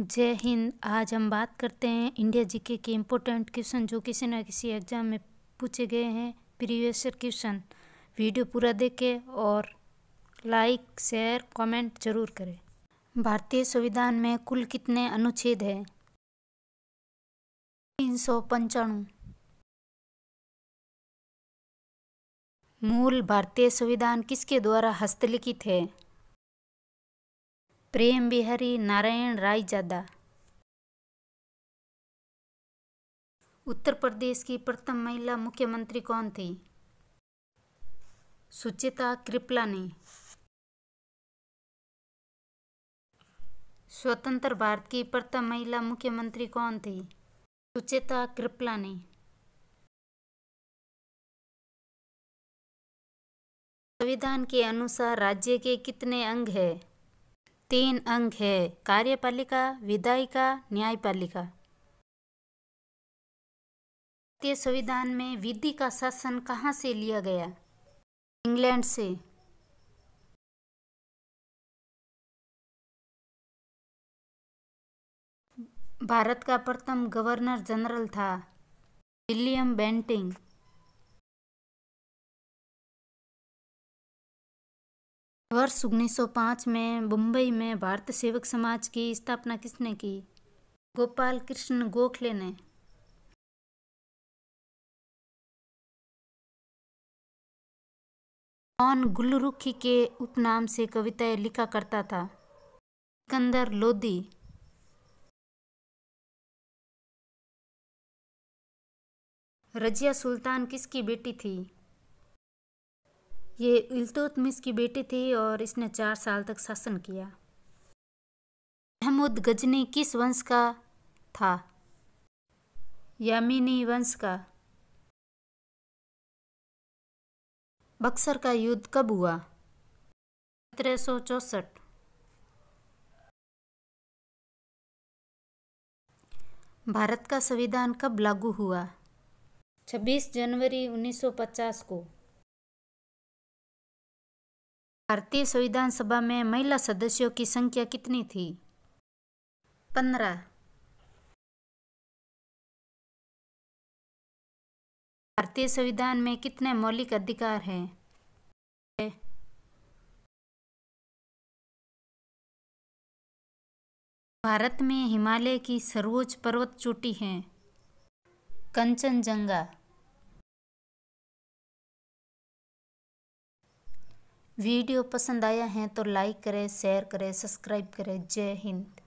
जय हिंद आज हम बात करते हैं इंडिया जीके के इम्पोर्टेंट क्वेश्चन जो किसी न किसी एग्जाम में पूछे गए हैं प्रीवियस क्वेश्चन वीडियो पूरा देखें और लाइक शेयर कमेंट जरूर करें भारतीय संविधान में कुल कितने अनुच्छेद हैं तीन सौ पंचाणु मूल भारतीय संविधान किसके द्वारा हस्तलिखित है प्रेम बिहारी नारायण राय जादा उत्तर प्रदेश की प्रथम महिला मुख्यमंत्री कौन थी सुचिता कृपलानी स्वतंत्र भारत की प्रथम महिला मुख्यमंत्री कौन थी सुचेता कृपलानी संविधान के अनुसार राज्य के कितने अंग हैं तीन अंग है कार्यपालिका विधायिका न्यायपालिका भारतीय संविधान में विधि का शासन कहाँ से लिया गया इंग्लैंड से भारत का प्रथम गवर्नर जनरल था विलियम बेंटिंग वर्ष 1905 में मुंबई में भारत सेवक समाज की स्थापना किसने की गोपाल कृष्ण गोखले ने कौन गुलरुखी के उपनाम से कविताएं लिखा करता था सिकंदर लोधी रजिया सुल्तान किसकी बेटी थी ये इल्तुतमिस के बेटे थे और इसने चार साल तक शासन किया महमूद गजनी किस वंश का था यामिनी वंश का बक्सर का युद्ध कब हुआ सत्रह सौ चौसठ भारत का संविधान कब लागू हुआ 26 जनवरी 1950 को भारतीय संविधान सभा में महिला सदस्यों की संख्या कितनी थी पंद्रह भारतीय संविधान में कितने मौलिक अधिकार हैं भारत में हिमालय की सर्वोच्च पर्वत चोटी है कंचनजंगा वीडियो पसंद आया है तो लाइक करें शेयर करें सब्सक्राइब करें जय हिंद